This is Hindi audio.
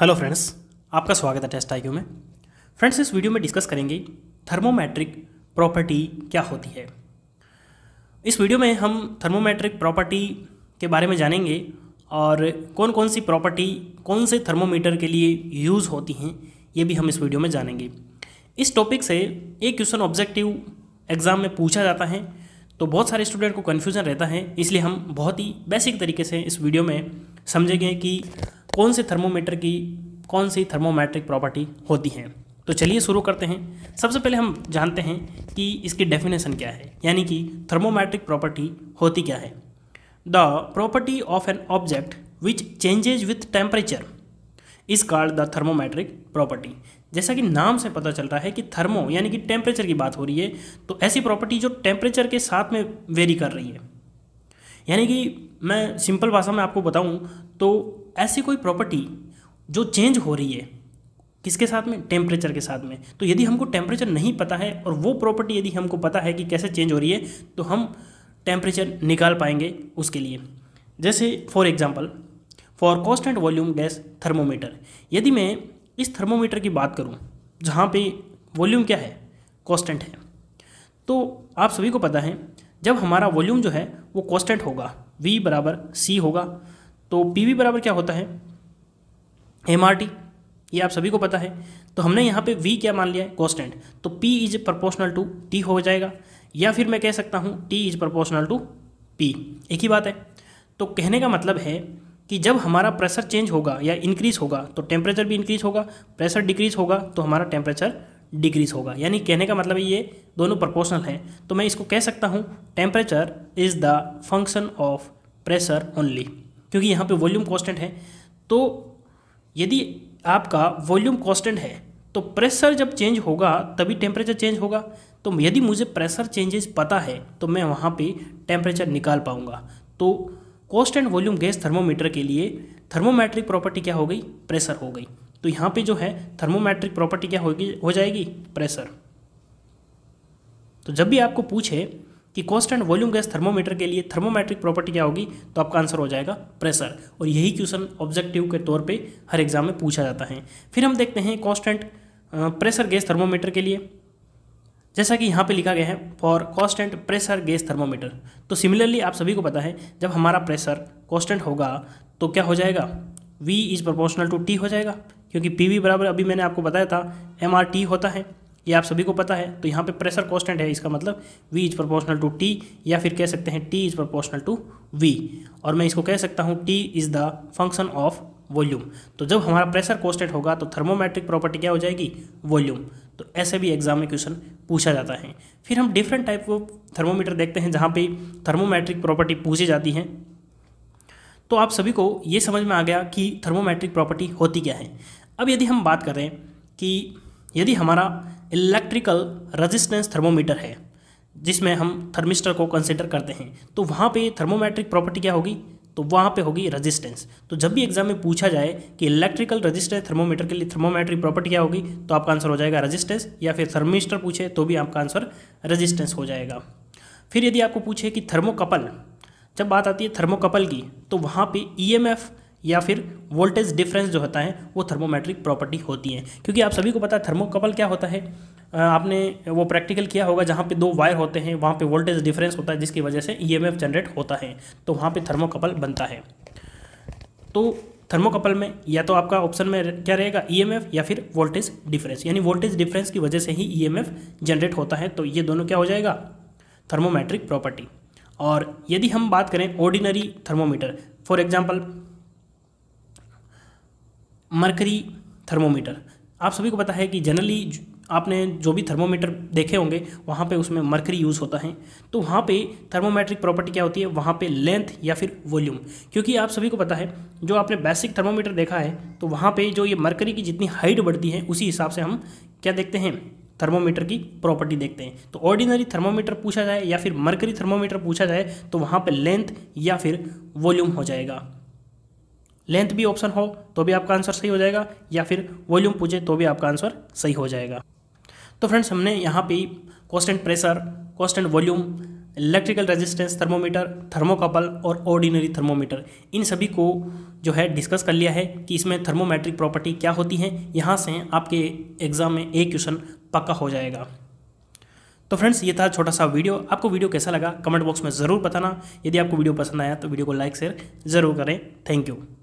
हेलो फ्रेंड्स आपका स्वागत है टेस्ट आईक्यू में फ्रेंड्स इस वीडियो में डिस्कस करेंगे थर्मोमेट्रिक प्रॉपर्टी क्या होती है इस वीडियो में हम थर्मोमेट्रिक प्रॉपर्टी के बारे में जानेंगे और कौन कौन सी प्रॉपर्टी कौन से थर्मोमीटर के लिए यूज़ होती हैं ये भी हम इस वीडियो में जानेंगे इस टॉपिक से एक क्वेश्चन ऑब्जेक्टिव एग्ज़ाम में पूछा जाता है तो बहुत सारे स्टूडेंट को कन्फ्यूज़न रहता है इसलिए हम बहुत ही बेसिक तरीके से इस वीडियो में समझेंगे कि कौन से थर्मोमीटर की कौन सी थर्मोमेट्रिक प्रॉपर्टी होती हैं तो चलिए शुरू करते हैं सबसे पहले हम जानते हैं कि इसकी डेफिनेशन क्या है यानी कि थर्मोमेट्रिक प्रॉपर्टी होती क्या है the property of an object which changes with temperature is called the thermometric property जैसा कि नाम से पता चल रहा है कि थर्मो यानी कि टेम्परेचर की बात हो रही है तो ऐसी प्रॉपर्टी जो टेम्परेचर के साथ में वेरी कर रही है यानी कि मैं सिंपल भाषा में आपको बताऊं तो ऐसी कोई प्रॉपर्टी जो चेंज हो रही है किसके साथ में टेम्परेचर के साथ में तो यदि हमको टेम्परेचर नहीं पता है और वो प्रॉपर्टी यदि हमको पता है कि कैसे चेंज हो रही है तो हम टेम्परेचर निकाल पाएंगे उसके लिए जैसे for example for constant volume gas thermometer यदि मैं इस थर्मोमीटर की बात करूँ जहाँ पे वॉल्यूम क्या है कॉन्स्टेंट है तो आप सभी को पता है जब हमारा वॉल्यूम जो है वो कॉन्स्टेंट होगा V बराबर सी होगा तो पी वी बराबर क्या होता है एम आर टी ये आप सभी को पता है तो हमने यहाँ पे वी क्या मान लिया है कॉन्स्टेंट तो P is proportional to T हो जाएगा या फिर मैं कह सकता हूँ T is proportional to P एक ही बात है तो कहने का मतलब है कि जब हमारा प्रेशर चेंज होगा या इंक्रीज होगा तो टेम्परेचर भी इंक्रीज होगा प्रेशर डिक्रीज होगा तो हमारा टेम्परेचर डिक्रीज होगा यानी कहने का मतलब ये दोनों प्रपोर्सनल हैं तो मैं इसको कह सकता हूँ temperature is the function of pressure only क्योंकि यहाँ पे वॉल्यूम कांस्टेंट है तो यदि आपका वॉल्यूम कांस्टेंट है तो प्रेशर जब चेंज होगा तभी टेम्परेचर चेंज होगा तो यदि मुझे प्रेशर चेंजेस पता है तो मैं वहाँ पे टेम्परेचर निकाल पाऊँगा तो constant volume gas thermometer के लिए थर्मोमेट्रिक प्रॉपर्टी क्या हो गई प्रेशर हो गई तो यहाँ पर जो है थर्मोमेट्रिक प्रॉपर्टी क्या होगी हो जाएगी प्रेशर तो जब भी आपको पूछे कि constant volume gas thermometer के लिए थर्मोमेट्रिक प्रॉपर्टी क्या होगी तो आपका आंसर हो जाएगा प्रेशर और यही क्वेश्चन ऑब्जेक्टिव के तौर पे हर एग्जाम में पूछा जाता है फिर हम देखते हैं कॉन्स्टेंट प्रेशर गैस थर्मोमीटर के लिए जैसा कि यहाँ पे लिखा गया है for constant pressure gas thermometer तो सिमिलरली आप सभी को पता है जब हमारा प्रेशर कॉन्स्टेंट होगा तो क्या हो जाएगा V is proportional to T हो जाएगा क्योंकि पी बराबर अभी मैंने आपको बताया था एम होता है ये आप सभी को पता है तो यहाँ पे प्रेशर कॉन्स्टेंट है इसका मतलब V is proportional to T या फिर कह सकते हैं T is proportional to V और मैं इसको कह सकता हूँ T is the function of volume तो जब हमारा प्रेशर कॉन्स्टेंट होगा तो थर्मोमेट्रिक प्रॉपर्टी क्या हो जाएगी वॉल्यूम तो ऐसे भी एग्जाम में क्वेश्चन पूछा जाता है फिर हम डिफरेंट टाइप ऑफ थर्मोमीटर देखते हैं जहाँ पर थर्मोमेट्रिक प्रॉपर्टी पूछी जाती है तो आप सभी को ये समझ में आ गया कि थर्मोमेट्रिक प्रॉपर्टी होती क्या है अब यदि हम बात करें कि यदि हमारा इलेक्ट्रिकल रजिस्टेंस थर्मोमीटर है जिसमें हम थर्मिस्टर को कंसिडर करते हैं तो वहाँ पे थर्मोमेट्रिक प्रॉपर्टी क्या होगी तो वहाँ पे होगी रेजिस्टेंस तो जब भी एग्जाम में पूछा जाए कि इलेक्ट्रिकल रेजिस्टेंस थर्मोमीटर के लिए थर्मोमेट्रिक प्रॉपर्टी क्या होगी तो आपका आंसर हो जाएगा रेजिस्टेंस या फिर थर्मिस्टर पूछे तो भी आपका आंसर रेजिस्टेंस हो जाएगा फिर यदि आपको पूछे कि थर्मोकपल जब बात आती है थर्मोकपल की तो वहाँ पर ई या फिर वोल्टेज डिफरेंस जो होता है वो थर्मोमेट्रिक प्रॉपर्टी होती है क्योंकि आप सभी को पता है थर्मोकपल क्या होता है आपने वो प्रैक्टिकल किया होगा जहाँ पे दो वायर होते हैं वहाँ पे वोल्टेज डिफरेंस होता है जिसकी वजह से ईएमएफ जनरेट होता है तो वहाँ पे थर्मोकपल बनता है तो थर्मोकपल में या तो आपका ऑप्शन में क्या रहेगा ईएमएफ या फिर वोल्टेज डिफरेंस यानी वोल्टेज डिफरेंस की वजह से ही ई जनरेट होता है तो ये दोनों क्या हो जाएगा थर्मोमेट्रिक प्रॉपर्टी और यदि हम बात करें ordinary thermometer for example mercury thermometer आप सभी को पता है कि जनरली आपने जो भी थर्मोमीटर देखे होंगे वहाँ पे उसमें मरकरी यूज़ होता है तो वहाँ पे थर्मोमेट्रिक प्रॉपर्टी क्या होती है वहाँ पे लेंथ या फिर वॉल्यूम क्योंकि आप सभी को पता है जो आपने बेसिक थर्मोमीटर देखा है तो वहाँ पे जो ये मरकरी की जितनी हाइट बढ़ती है उसी हिसाब से हम क्या देखते हैं थर्मोमीटर की प्रॉपर्टी देखते हैं तो ऑर्डिनरी थर्मोमीटर पूछा जाए या फिर मरकरी थर्मोमीटर पूछा जाए तो वहाँ पर लेंथ या फिर वॉल्यूम हो जाएगा लेंथ भी ऑप्शन हो तो भी आपका आंसर सही हो जाएगा या फिर वॉल्यूम पूछे तो भी आपका आंसर सही हो जाएगा तो फ्रेंड्स हमने यहाँ पे constant pressure constant volume electrical resistance thermometer thermocouple और ऑर्डिनरी थर्मोमीटर इन सभी को जो है डिस्कस कर लिया है कि इसमें थर्मोमेट्रिक प्रॉपर्टी क्या होती है यहाँ से आपके एग्ज़ाम में एक क्वेश्चन पक्का हो जाएगा तो फ्रेंड्स ये था छोटा सा वीडियो आपको वीडियो कैसा लगा कमेंट बॉक्स में ज़रूर बताना यदि आपको वीडियो पसंद आया तो वीडियो को लाइक शेयर ज़रूर करें थैंक यू